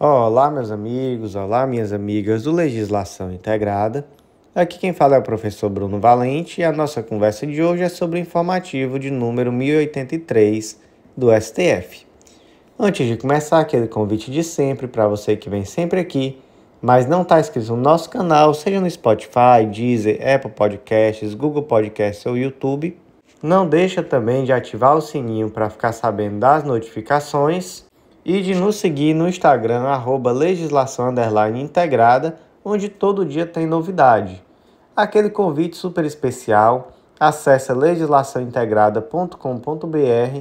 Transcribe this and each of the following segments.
Olá, meus amigos, olá, minhas amigas do Legislação Integrada. Aqui quem fala é o professor Bruno Valente e a nossa conversa de hoje é sobre o informativo de número 1083 do STF. Antes de começar, aquele convite de sempre para você que vem sempre aqui, mas não está inscrito no nosso canal, seja no Spotify, Deezer, Apple Podcasts, Google Podcasts ou YouTube. Não deixa também de ativar o sininho para ficar sabendo das notificações e de nos seguir no Instagram, arroba legislação integrada, onde todo dia tem novidade. Aquele convite super especial, acesse legislaçãointegrada.com.br.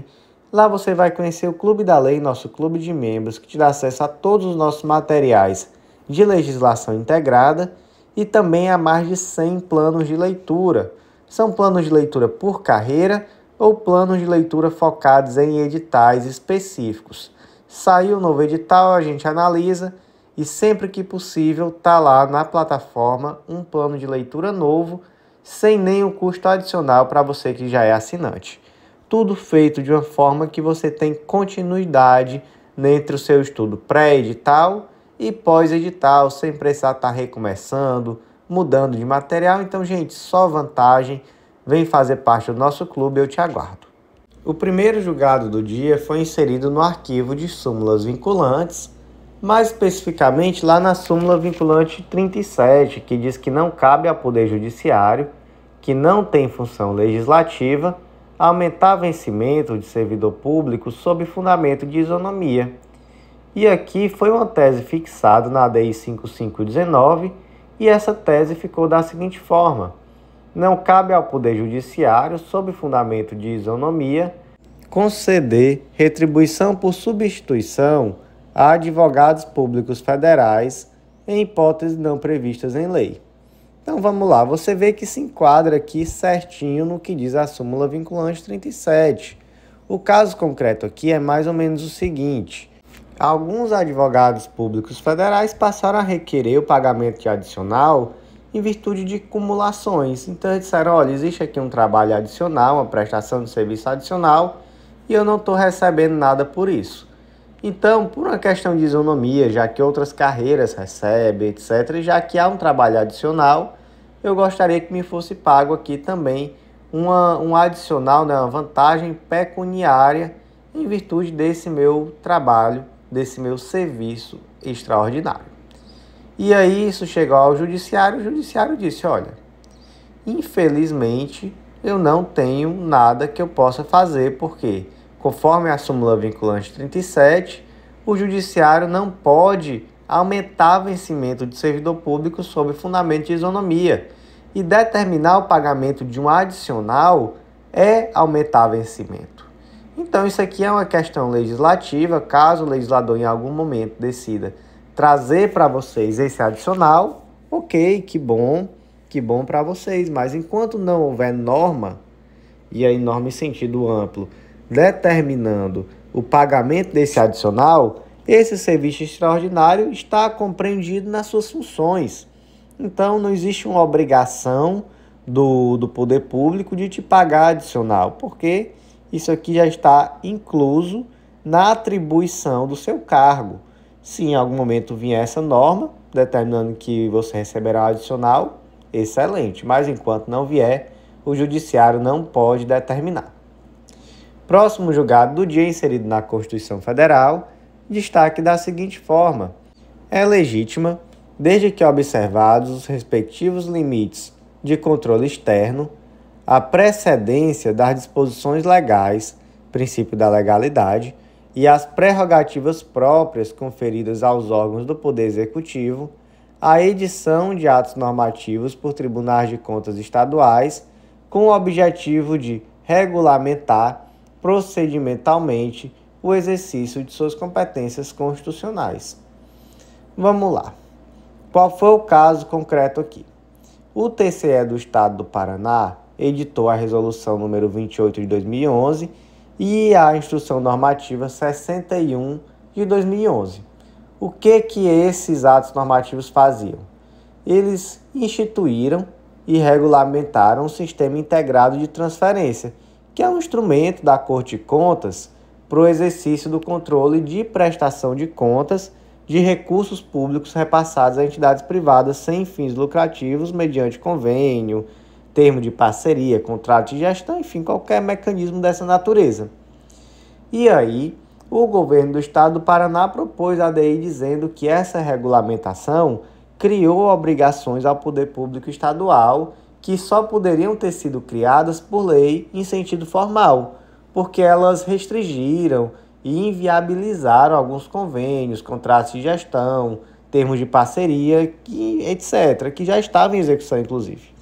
Lá você vai conhecer o Clube da Lei, nosso clube de membros, que te dá acesso a todos os nossos materiais de legislação integrada e também a mais de 100 planos de leitura. São planos de leitura por carreira ou planos de leitura focados em editais específicos. Saiu um novo edital, a gente analisa e sempre que possível tá lá na plataforma um plano de leitura novo, sem nenhum custo adicional para você que já é assinante. Tudo feito de uma forma que você tem continuidade entre o seu estudo pré-edital e pós-edital, sem precisar estar tá recomeçando, mudando de material. Então, gente, só vantagem. Vem fazer parte do nosso clube, eu te aguardo. O primeiro julgado do dia foi inserido no arquivo de súmulas vinculantes, mais especificamente lá na súmula vinculante 37, que diz que não cabe ao Poder Judiciário, que não tem função legislativa, aumentar vencimento de servidor público sob fundamento de isonomia. E aqui foi uma tese fixada na DI 5519, e essa tese ficou da seguinte forma não cabe ao Poder Judiciário, sob fundamento de isonomia, conceder retribuição por substituição a advogados públicos federais em hipóteses não previstas em lei. Então vamos lá, você vê que se enquadra aqui certinho no que diz a súmula vinculante 37. O caso concreto aqui é mais ou menos o seguinte: alguns advogados públicos federais passaram a requerer o pagamento de adicional em virtude de acumulações. Então eles disseram, olha, existe aqui um trabalho adicional, uma prestação de serviço adicional, e eu não estou recebendo nada por isso. Então, por uma questão de isonomia, já que outras carreiras recebem, etc., e já que há um trabalho adicional, eu gostaria que me fosse pago aqui também uma, um adicional, né, uma vantagem pecuniária em virtude desse meu trabalho, desse meu serviço extraordinário. E aí isso chegou ao judiciário, o judiciário disse: "Olha, infelizmente eu não tenho nada que eu possa fazer porque conforme a súmula vinculante 37, o judiciário não pode aumentar vencimento de servidor público sob fundamento de isonomia e determinar o pagamento de um adicional é aumentar vencimento. Então isso aqui é uma questão legislativa, caso o legislador em algum momento decida trazer para vocês esse adicional, ok, que bom, que bom para vocês. Mas enquanto não houver norma, e aí norma em sentido amplo, determinando o pagamento desse adicional, esse serviço extraordinário está compreendido nas suas funções. Então, não existe uma obrigação do, do poder público de te pagar adicional, porque isso aqui já está incluso na atribuição do seu cargo. Se em algum momento vier essa norma, determinando que você receberá adicional, excelente. Mas enquanto não vier, o judiciário não pode determinar. Próximo julgado do dia inserido na Constituição Federal, destaque da seguinte forma: é legítima, desde que observados os respectivos limites de controle externo, a precedência das disposições legais, princípio da legalidade, e as prerrogativas próprias conferidas aos órgãos do Poder Executivo, a edição de atos normativos por tribunais de contas estaduais, com o objetivo de regulamentar procedimentalmente o exercício de suas competências constitucionais. Vamos lá. Qual foi o caso concreto aqui? O TCE do Estado do Paraná editou a resolução número 28 de 2011 e a Instrução Normativa 61 de 2011. O que que esses atos normativos faziam? Eles instituíram e regulamentaram um sistema integrado de transferência, que é um instrumento da Corte de Contas para o exercício do controle de prestação de contas de recursos públicos repassados a entidades privadas sem fins lucrativos mediante convênio, termo de parceria, contrato de gestão, enfim, qualquer mecanismo dessa natureza. E aí, o governo do estado do Paraná propôs a ADI dizendo que essa regulamentação criou obrigações ao poder público estadual que só poderiam ter sido criadas por lei em sentido formal, porque elas restringiram e inviabilizaram alguns convênios, contratos de gestão, termos de parceria, que, etc., que já estavam em execução, inclusive.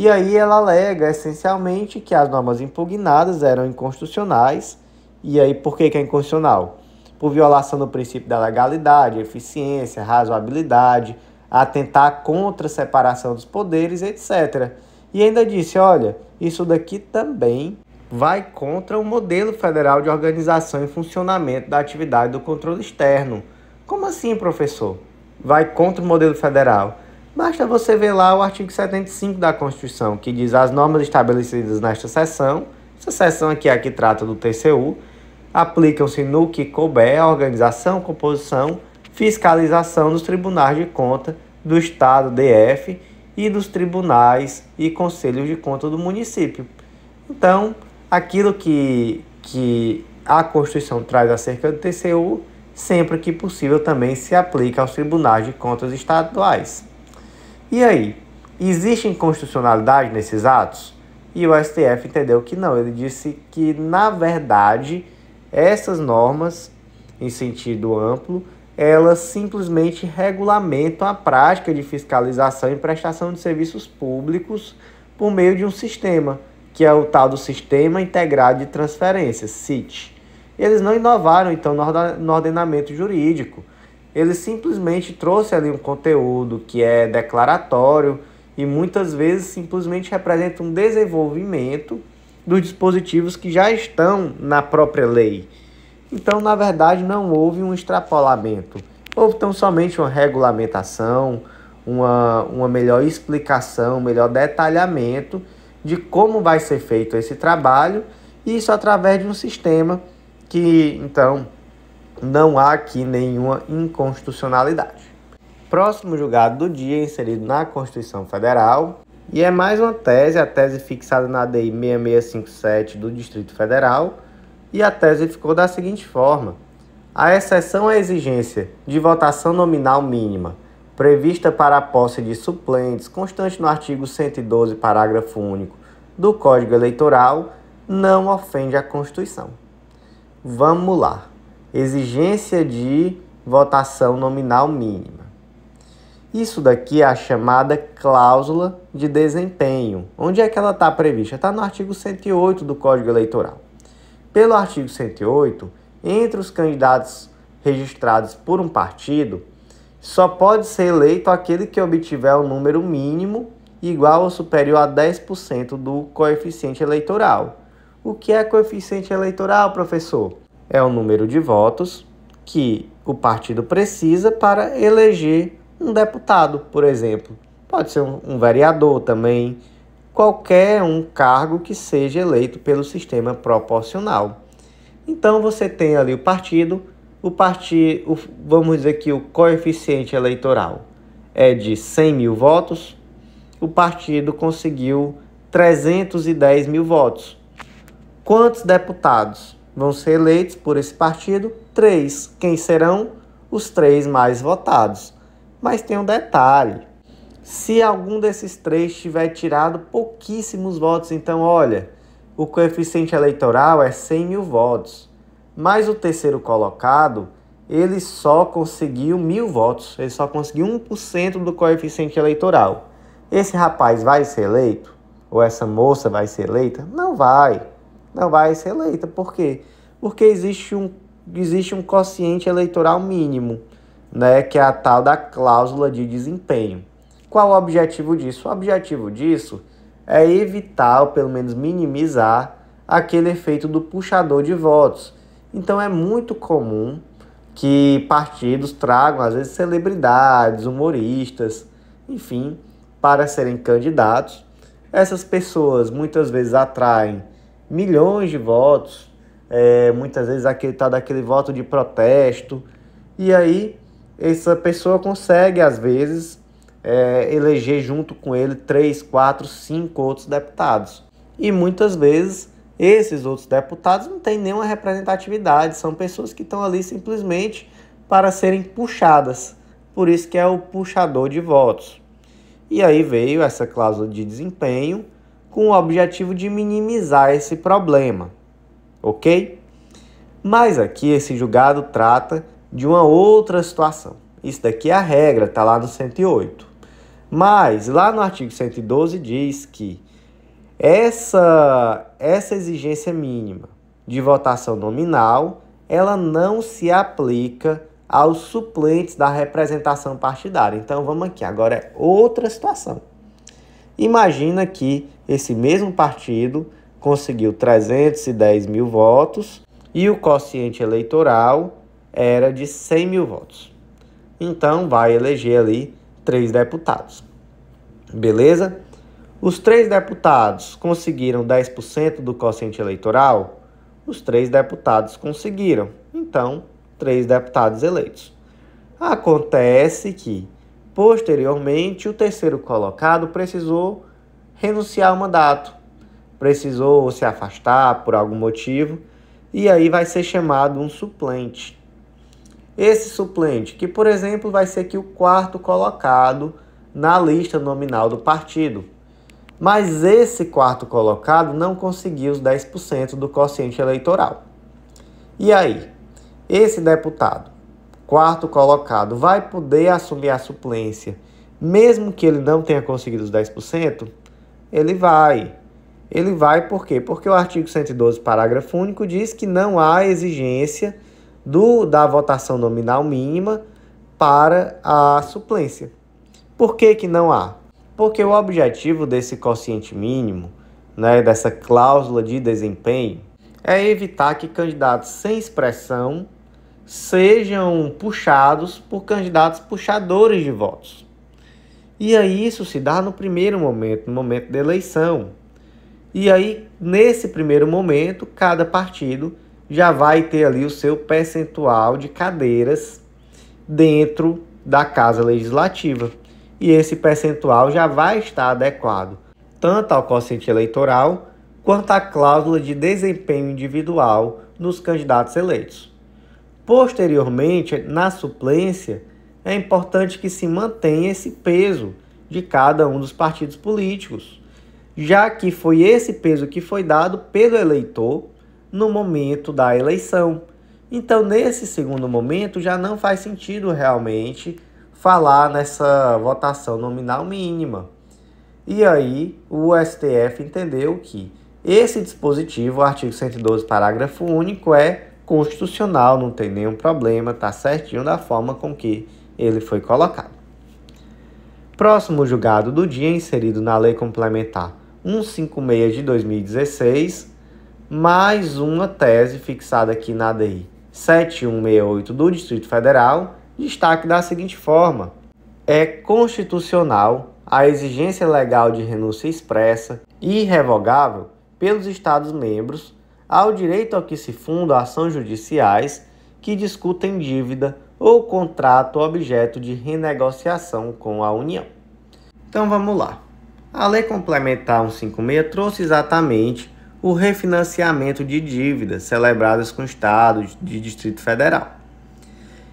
E aí ela alega essencialmente que as normas impugnadas eram inconstitucionais. E aí por que, que é inconstitucional? Por violação do princípio da legalidade, eficiência, razoabilidade, atentar contra a separação dos poderes, etc. E ainda disse: olha, isso daqui também vai contra o modelo federal de organização e funcionamento da atividade do controle externo. Como assim, professor? Vai contra o modelo federal? Basta você ver lá o artigo 75 da Constituição, que diz as normas estabelecidas nesta sessão, essa sessão aqui é a que trata do TCU, aplicam-se no que couber a organização, composição, fiscalização dos tribunais de conta do Estado, DF, e dos tribunais e conselhos de conta do município. Então, aquilo que, que a Constituição traz acerca do TCU, sempre que possível também se aplica aos tribunais de contas estaduais. E aí, existe inconstitucionalidade nesses atos? E o STF entendeu que não. Ele disse que, na verdade, essas normas, em sentido amplo, elas simplesmente regulamentam a prática de fiscalização e prestação de serviços públicos por meio de um sistema, que é o tal do Sistema Integrado de Transferências, SIT. Eles não inovaram, então, no ordenamento jurídico ele simplesmente trouxe ali um conteúdo que é declaratório e muitas vezes simplesmente representa um desenvolvimento dos dispositivos que já estão na própria lei. Então, na verdade, não houve um extrapolamento. Houve tão somente uma regulamentação, uma, uma melhor explicação, melhor detalhamento de como vai ser feito esse trabalho, e isso através de um sistema que, então, não há aqui nenhuma inconstitucionalidade. Próximo julgado do dia, inserido na Constituição Federal, e é mais uma tese, a tese fixada na DI 6657 do Distrito Federal, e a tese ficou da seguinte forma: a exceção à exigência de votação nominal mínima prevista para a posse de suplentes, constante no artigo 112, parágrafo único do Código Eleitoral, não ofende a Constituição. Vamos lá exigência de votação nominal mínima. Isso daqui é a chamada cláusula de desempenho. Onde é que ela está prevista? Está no artigo 108 do Código Eleitoral. Pelo artigo 108, entre os candidatos registrados por um partido, só pode ser eleito aquele que obtiver o um número mínimo igual ou superior a 10% do coeficiente eleitoral. O que é coeficiente eleitoral, professor? é o número de votos que o partido precisa para eleger um deputado, por exemplo. Pode ser um, vereador também, qualquer um cargo que seja eleito pelo sistema proporcional. Então você tem ali o partido, o partido, vamos dizer que o coeficiente eleitoral é de 100 mil votos, o partido conseguiu 310 mil votos. Quantos deputados? Vão ser eleitos por esse partido três. Quem serão? Os três mais votados. Mas tem um detalhe: se algum desses três tiver tirado pouquíssimos votos, então olha, o coeficiente eleitoral é 100 mil votos. Mas o terceiro colocado, ele só conseguiu mil votos, ele só conseguiu 1% do coeficiente eleitoral. Esse rapaz vai ser eleito? Ou essa moça vai ser eleita? Não vai não vai ser eleita. Por quê? Porque existe um, existe um quociente eleitoral mínimo, né, que é a tal da cláusula de desempenho. Qual o objetivo disso? O objetivo disso é evitar, ou pelo menos minimizar, aquele efeito do puxador de votos. Então é muito comum que partidos tragam, às vezes, celebridades, humoristas, enfim, para serem candidatos. Essas pessoas muitas vezes atraem milhões de votos, é, muitas vezes aquele, tá daquele voto de protesto, e aí essa pessoa consegue, às vezes, é, eleger junto com ele três, quatro, cinco outros deputados. E muitas vezes esses outros deputados não têm nenhuma representatividade, são pessoas que estão ali simplesmente para serem puxadas. Por isso que é o puxador de votos. E aí veio essa cláusula de desempenho com o objetivo de minimizar esse problema, ok? Mas aqui esse julgado trata de uma outra situação. Isso daqui é a regra, está lá no 108. Mas lá no artigo 112 diz que essa, essa exigência mínima de votação nominal ela não se aplica aos suplentes da representação partidária. Então vamos aqui, agora é outra situação. Imagina que esse mesmo partido conseguiu 310 mil votos e o quociente eleitoral era de 100 mil votos. Então vai eleger ali três deputados. Beleza? Os três deputados conseguiram 10% do quociente eleitoral? Os três deputados conseguiram. Então, três deputados eleitos. Acontece que, posteriormente, o terceiro colocado precisou renunciar ao mandato. Precisou se afastar por algum motivo e aí vai ser chamado um suplente. Esse suplente, que por exemplo vai ser aqui o quarto colocado na lista nominal do partido. Mas esse quarto colocado não conseguiu os 10% do quociente eleitoral. E aí, esse deputado, quarto colocado, vai poder assumir a suplência, mesmo que ele não tenha conseguido os 10%? Ele vai. Ele vai por quê? Porque o artigo 112, parágrafo único, diz que não há exigência do, da votação nominal mínima para a suplência. Por que, que não há? Porque o objetivo desse quociente mínimo, né, dessa cláusula de desempenho, é evitar que candidatos sem expressão sejam puxados por candidatos puxadores de votos. E aí isso se dá no primeiro momento, no momento da eleição. E aí, nesse primeiro momento, cada partido já vai ter ali o seu percentual de cadeiras dentro da Casa Legislativa. E esse percentual já vai estar adequado tanto ao quociente eleitoral quanto à cláusula de desempenho individual nos candidatos eleitos. Posteriormente, na suplência, é importante que se mantenha esse peso de cada um dos partidos políticos, já que foi esse peso que foi dado pelo eleitor no momento da eleição. Então, nesse segundo momento, já não faz sentido realmente falar nessa votação nominal mínima. E aí, o STF entendeu que esse dispositivo, o artigo 112, parágrafo único, é constitucional, não tem nenhum problema, está certinho da forma com que ele foi colocado. Próximo julgado do dia inserido na Lei Complementar 156 de 2016, mais uma tese fixada aqui na DI 7168 do Distrito Federal, destaque da seguinte forma: é constitucional a exigência legal de renúncia expressa e irrevogável pelos Estados-membros ao direito ao que se fundam ações judiciais que discutem dívida ou contrato objeto de renegociação com a União. Então vamos lá. A Lei Complementar 156 trouxe exatamente o refinanciamento de dívidas celebradas com estados de Distrito Federal.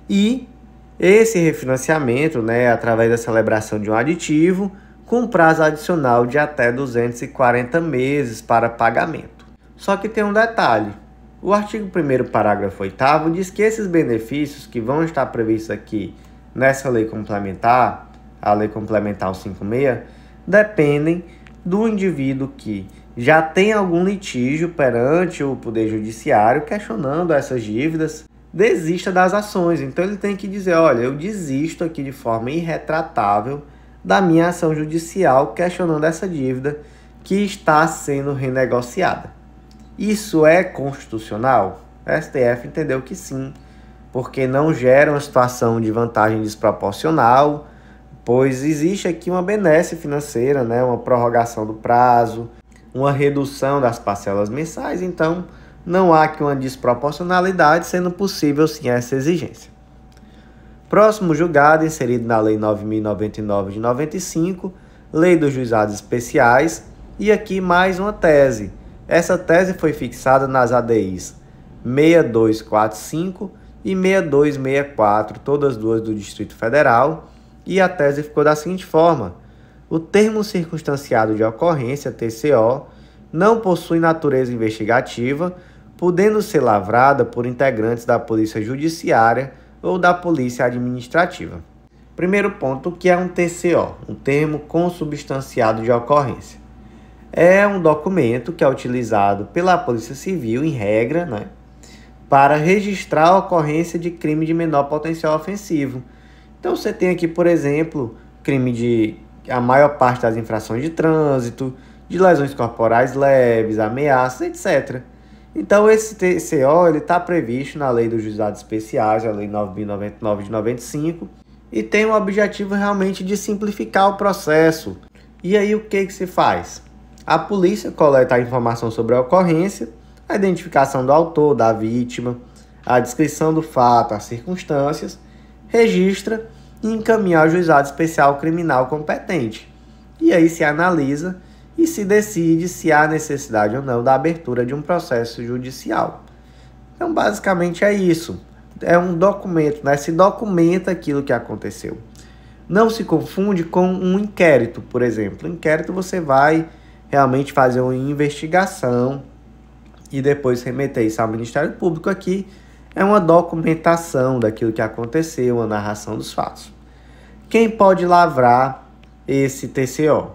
E esse refinanciamento, né, através da celebração de um aditivo, com prazo adicional de até 240 meses para pagamento. Só que tem um detalhe: o artigo 1 parágrafo 8 diz que esses benefícios que vão estar previstos aqui nessa lei complementar, a lei complementar 56, dependem do indivíduo que já tem algum litígio perante o Poder Judiciário questionando essas dívidas, desista das ações. Então ele tem que dizer: olha, eu desisto aqui de forma irretratável da minha ação judicial questionando essa dívida que está sendo renegociada. Isso é constitucional? O STF entendeu que sim, porque não gera uma situação de vantagem desproporcional, pois existe aqui uma benesse financeira, né? uma prorrogação do prazo, uma redução das parcelas mensais, então não há aqui uma desproporcionalidade, sendo possível sim essa exigência. Próximo julgado, inserido na Lei 9.099 de 95, Lei dos Juizados Especiais, e aqui mais uma tese essa tese foi fixada nas ADIs 6245 e 6264, todas duas do Distrito Federal, e a tese ficou da seguinte forma: o termo circunstanciado de ocorrência, TCO, não possui natureza investigativa, podendo ser lavrada por integrantes da Polícia Judiciária ou da Polícia Administrativa. Primeiro ponto, que é um TCO, um termo consubstanciado de ocorrência é um documento que é utilizado pela Polícia Civil, em regra, né, para registrar a ocorrência de crime de menor potencial ofensivo. Então você tem aqui, por exemplo, crime de a maior parte das infrações de trânsito, de lesões corporais leves, ameaças, etc. Então esse TCO ele está previsto na Lei dos Juizados Especiais, a Lei 9.099 de 95, e tem o objetivo realmente de simplificar o processo. E aí o que, que se faz? A polícia coleta a informação sobre a ocorrência, a identificação do autor, da vítima, a descrição do fato, as circunstâncias, registra e encaminha ao juizado especial criminal competente. E aí se analisa e se decide se há necessidade ou não da abertura de um processo judicial. Então, basicamente é isso. É um documento, né? Se documenta aquilo que aconteceu. Não se confunde com um inquérito, por exemplo. Inquérito você vai realmente fazer uma investigação e depois remeter isso ao Ministério Público aqui é uma documentação daquilo que aconteceu, uma narração dos fatos. Quem pode lavrar esse TCO?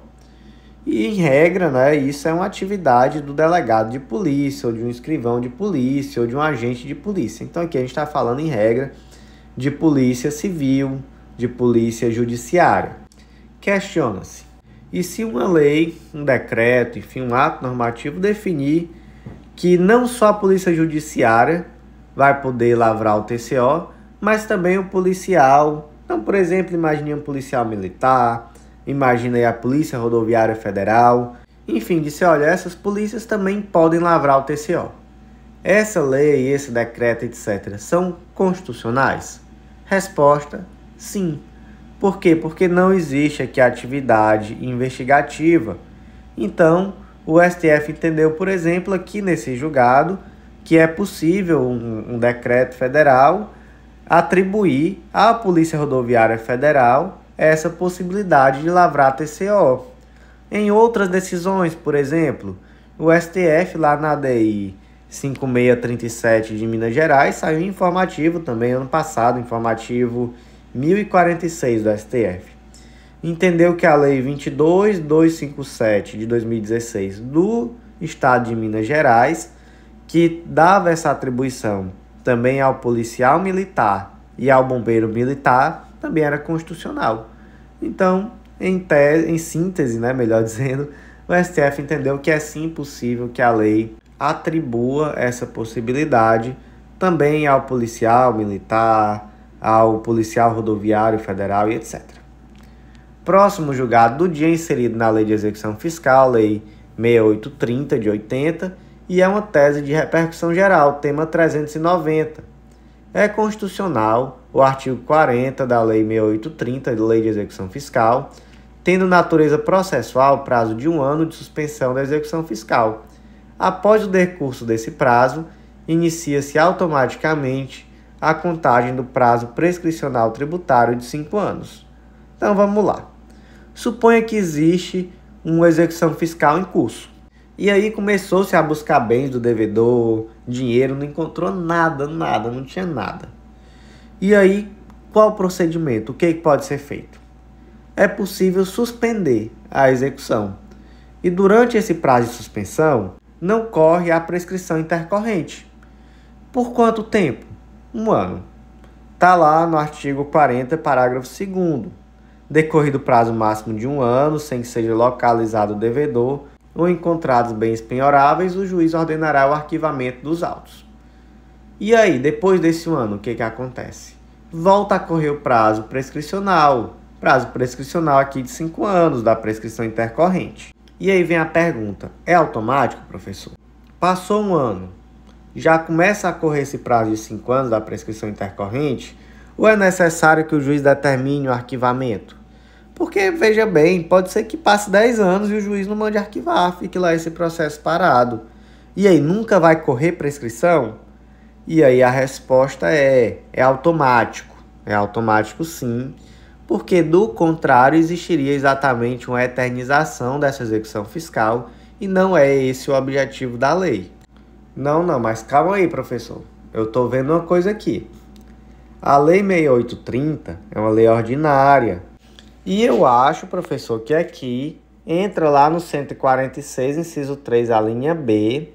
E em regra, né, isso é uma atividade do delegado de polícia, ou de um escrivão de polícia, ou de um agente de polícia. Então aqui a gente está falando em regra de polícia civil, de polícia judiciária. Questiona-se: e se uma lei, um decreto, enfim, um ato normativo definir que não só a polícia judiciária vai poder lavrar o TCO, mas também o policial. Então, por exemplo, imagine um policial militar, imagine a Polícia Rodoviária Federal, enfim, disse, olha, essas polícias também podem lavrar o TCO. Essa lei, esse decreto, etc., são constitucionais? Resposta: sim. Por quê? Porque não existe aqui atividade investigativa. Então, o STF entendeu, por exemplo, aqui nesse julgado, que é possível um, um decreto federal atribuir à Polícia Rodoviária Federal essa possibilidade de lavrar TCO. Em outras decisões, por exemplo, o STF lá na DI 5637 de Minas Gerais saiu informativo também ano passado, informativo 1046 do STF entendeu que a Lei 22257 de 2016 do Estado de Minas Gerais, que dava essa atribuição também ao policial militar e ao bombeiro militar, também era constitucional. Então, em, tese, em síntese, né, melhor dizendo, o STF entendeu que é sim possível que a lei atribua essa possibilidade também ao policial militar, ao policial rodoviário federal e etc. Próximo julgado do dia inserido na Lei de Execução Fiscal, Lei 6830 de 80, e é uma tese de repercussão geral, tema 390. É constitucional o artigo 40 da Lei 6830, de Lei de Execução Fiscal, tendo natureza processual prazo de um ano de suspensão da execução fiscal. Após o decurso desse prazo, inicia-se automaticamente a contagem do prazo prescricional tributário de 5 anos. Então vamos lá. Suponha que existe uma execução fiscal em curso. E aí começou-se a buscar bens do devedor, dinheiro, não encontrou nada, nada, não tinha nada. E aí, qual o procedimento? O que é pode ser feito? É possível suspender a execução. E durante esse prazo de suspensão, não corre a prescrição intercorrente. Por quanto tempo? um ano tá lá no artigo 40, parágrafo 2 Decorrido o prazo máximo de um ano, sem que seja localizado o devedor, ou encontrados bens penhoráveis, o juiz ordenará o arquivamento dos autos. E aí, depois desse ano, o que, que acontece? Volta a correr o prazo prescricional. Prazo prescricional aqui de 5 anos da prescrição intercorrente. E aí vem a pergunta: é automático, professor? Passou um ano, já começa a correr esse prazo de 5 anos da prescrição intercorrente, ou é necessário que o juiz determine o arquivamento? Porque, veja bem, pode ser que passe 10 anos e o juiz não mande arquivar, fique lá esse processo parado. E aí, nunca vai correr prescrição? E aí a resposta é: é automático. É automático sim, porque do contrário existiria exatamente uma eternização dessa execução fiscal e não é esse o objetivo da lei. Não, não, mas calma aí, professor. Eu estou vendo uma coisa aqui. A Lei 6830 é uma lei ordinária. E eu acho, professor, que aqui entra lá no 146, inciso 3, a linha B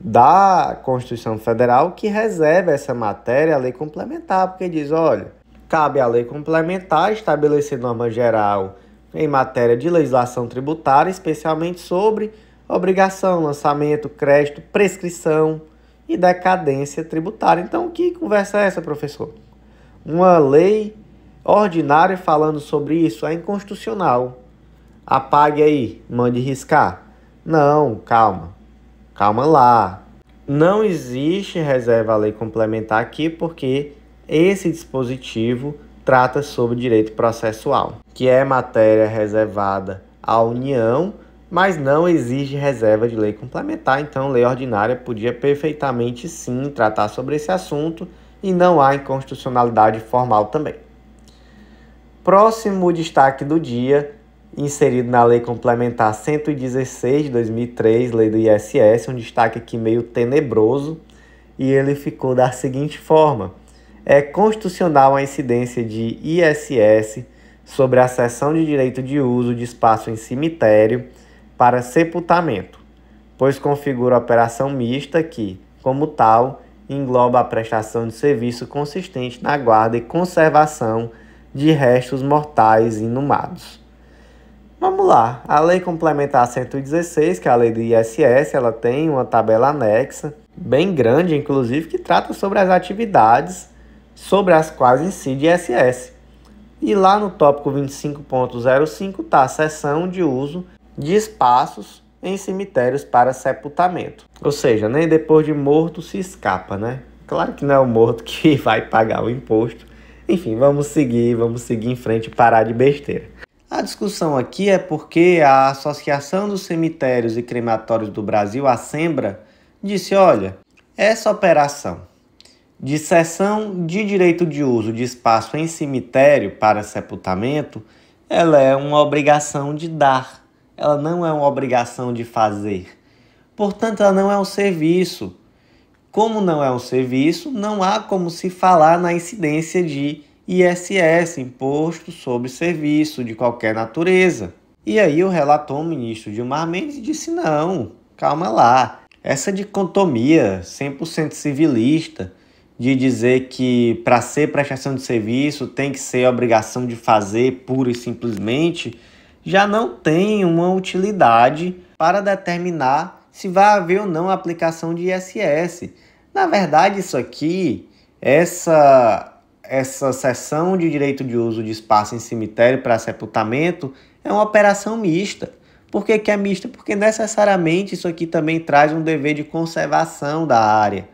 da Constituição Federal, que reserva essa matéria à lei complementar, porque diz: olha, cabe à lei complementar estabelecer norma geral em matéria de legislação tributária, especialmente sobre obrigação, lançamento, crédito, prescrição e decadência tributária. Então, que conversa é essa, professor? Uma lei ordinária falando sobre isso é inconstitucional. Apague aí, mande riscar. Não, calma. Calma lá. Não existe reserva à lei complementar aqui porque esse dispositivo trata sobre direito processual, que é matéria reservada à União mas não exige reserva de lei complementar, então lei ordinária podia perfeitamente sim tratar sobre esse assunto e não há inconstitucionalidade formal também. Próximo destaque do dia, inserido na Lei Complementar 116 de 2003, Lei do ISS, um destaque aqui meio tenebroso, e ele ficou da seguinte forma: é constitucional a incidência de ISS sobre a cessão de direito de uso de espaço em cemitério para sepultamento, pois configura operação mista que, como tal, engloba a prestação de serviço consistente na guarda e conservação de restos mortais inumados. Vamos lá, a Lei Complementar 116, que é a lei do ISS, ela tem uma tabela anexa, bem grande inclusive, que trata sobre as atividades sobre as quais incide ISS. E lá no tópico 25.05 está a sessão de uso de espaços em cemitérios para sepultamento. Ou seja, nem depois de morto se escapa, né? Claro que não é o morto que vai pagar o imposto. Enfim, vamos seguir, vamos seguir em frente e parar de besteira. A discussão aqui é porque a Associação dos Cemitérios e Crematórios do Brasil, a SEMBRA, disse: olha, essa operação de cessão de direito de uso de espaço em cemitério para sepultamento, ela é uma obrigação de dar ela não é uma obrigação de fazer. Portanto, ela não é um serviço. Como não é um serviço, não há como se falar na incidência de ISS, Imposto sobre Serviço de qualquer natureza. E aí o relator, o ministro Gilmar Mendes, disse: não, calma lá. Essa dicotomia 100% civilista de dizer que para ser prestação de serviço tem que ser obrigação de fazer pura e simplesmente já não tem uma utilidade para determinar se vai haver ou não aplicação de ISS. Na verdade, isso aqui, essa essa cessão de direito de uso de espaço em cemitério para sepultamento é uma operação mista. Por que, que é mista? Porque necessariamente isso aqui também traz um dever de conservação da área.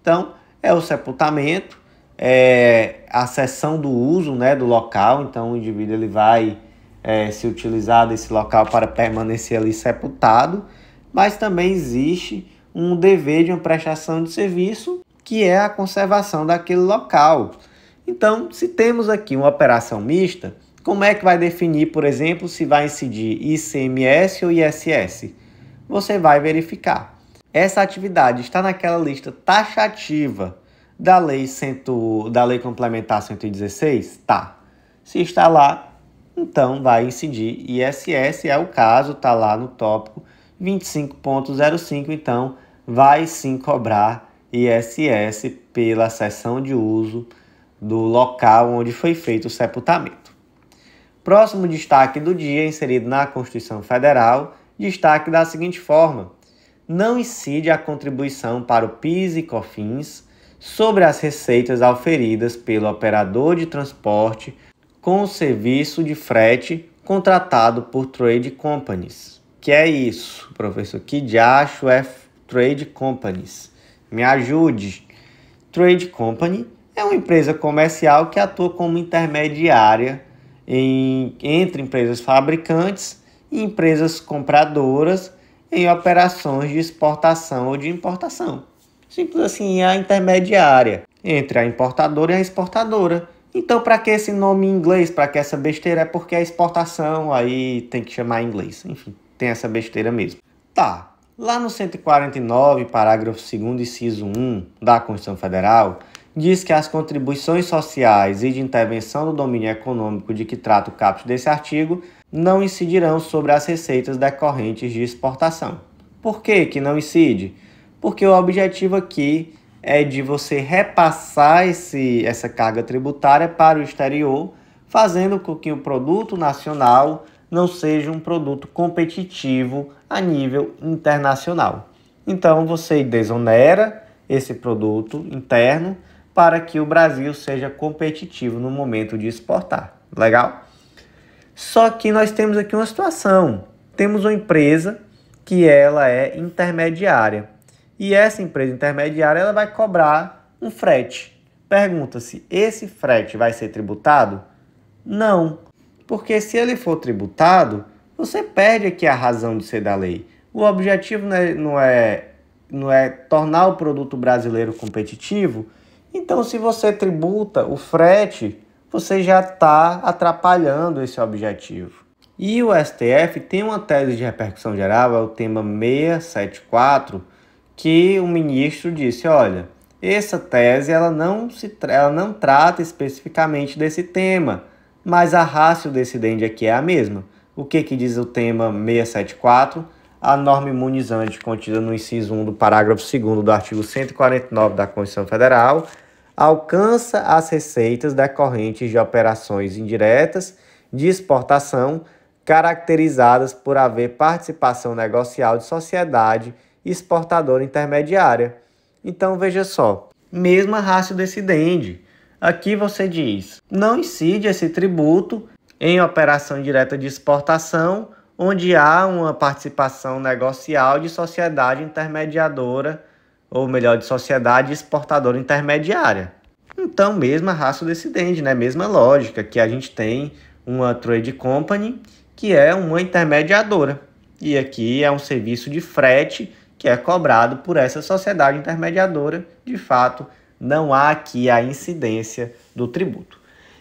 Então, é o sepultamento, é a cessão do uso né, do local, então o indivíduo ele vai é, se utilizar desse local para permanecer ali sepultado, mas também existe um dever de uma prestação de serviço que é a conservação daquele local. Então, se temos aqui uma operação mista, como é que vai definir, por exemplo, se vai incidir ICMS ou ISS? Você vai verificar. Essa atividade está naquela lista taxativa da Lei, cento da lei Complementar 116? Tá. Se está lá, então vai incidir ISS, é o caso, está lá no tópico 25.05, então vai sim cobrar ISS pela sessão de uso do local onde foi feito o sepultamento. Próximo destaque do dia, inserido na Constituição Federal, destaque da seguinte forma: não incide a contribuição para o PIS e COFINS sobre as receitas auferidas pelo operador de transporte com o serviço de frete contratado por trade companies. Que é isso, professor? Que diacho é trade companies? Me ajude. Trade company é uma empresa comercial que atua como intermediária em, entre empresas fabricantes e empresas compradoras em operações de exportação ou de importação. Simples assim, é a intermediária entre a importadora e a exportadora. Então, para que esse nome em inglês, para que essa besteira? É porque a é exportação, aí tem que chamar em inglês. Enfim, tem essa besteira mesmo. Tá, lá no 149, parágrafo 2 inciso 1 da Constituição Federal, diz que as contribuições sociais e de intervenção no domínio econômico de que trata o caput desse artigo não incidirão sobre as receitas decorrentes de exportação. Por que que não incide? Porque o objetivo aqui é de você repassar esse, essa carga tributária para o exterior, fazendo com que o produto nacional não seja um produto competitivo a nível internacional. Então você desonera esse produto interno para que o Brasil seja competitivo no momento de exportar. Legal? Só que nós temos aqui uma situação. Temos uma empresa que ela é intermediária. E essa empresa intermediária ela vai cobrar um frete. Pergunta-se: esse frete vai ser tributado? Não, porque se ele for tributado, você perde aqui a razão de ser da lei. O objetivo não é, não é, não é tornar o produto brasileiro competitivo. Então, se você tributa o frete, você já está atrapalhando esse objetivo. E o STF tem uma tese de repercussão geral, é o tema 674 que o ministro disse, olha, essa tese ela não, se, ela não trata especificamente desse tema, mas a raça do decidente aqui é a mesma. O que, que diz o tema 674? A norma imunizante contida no inciso 1 do parágrafo 2 do artigo 149 da Constituição Federal alcança as receitas decorrentes de operações indiretas de exportação caracterizadas por haver participação negocial de sociedade exportadora intermediária. Então veja só, mesma raça decidente. Aqui você diz: não incide esse tributo em operação direta de exportação, onde há uma participação negocial de sociedade intermediadora, ou melhor, de sociedade exportadora intermediária. Então, mesma raça decidente, né? mesma lógica que a gente tem uma trade company que é uma intermediadora. E aqui é um serviço de frete que é cobrado por essa sociedade intermediadora, de fato, não há aqui a incidência do tributo.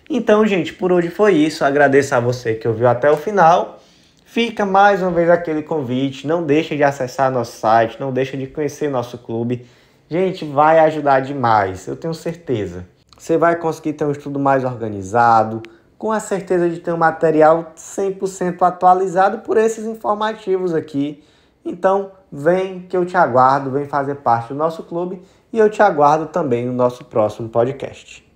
Então, gente, por hoje foi isso. Agradeço a você que ouviu até o final. Fica mais uma vez aquele convite, não deixa de acessar nosso site, não deixa de conhecer nosso clube. Gente, vai ajudar demais, eu tenho certeza. Você vai conseguir ter um estudo mais organizado, com a certeza de ter um material 100% atualizado por esses informativos aqui. Então, vem que eu te aguardo, vem fazer parte do nosso clube e eu te aguardo também no nosso próximo podcast.